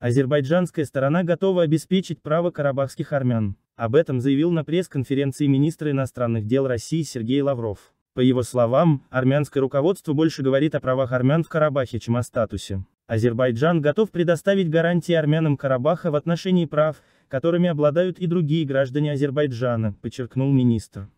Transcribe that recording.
Азербайджанская сторона готова обеспечить право карабахских армян. Об этом заявил на пресс-конференции министр иностранных дел России Сергей Лавров. По его словам, армянское руководство больше говорит о правах армян в Карабахе, чем о статусе. Азербайджан готов предоставить гарантии армянам Карабаха в отношении прав, которыми обладают и другие граждане Азербайджана, подчеркнул министр.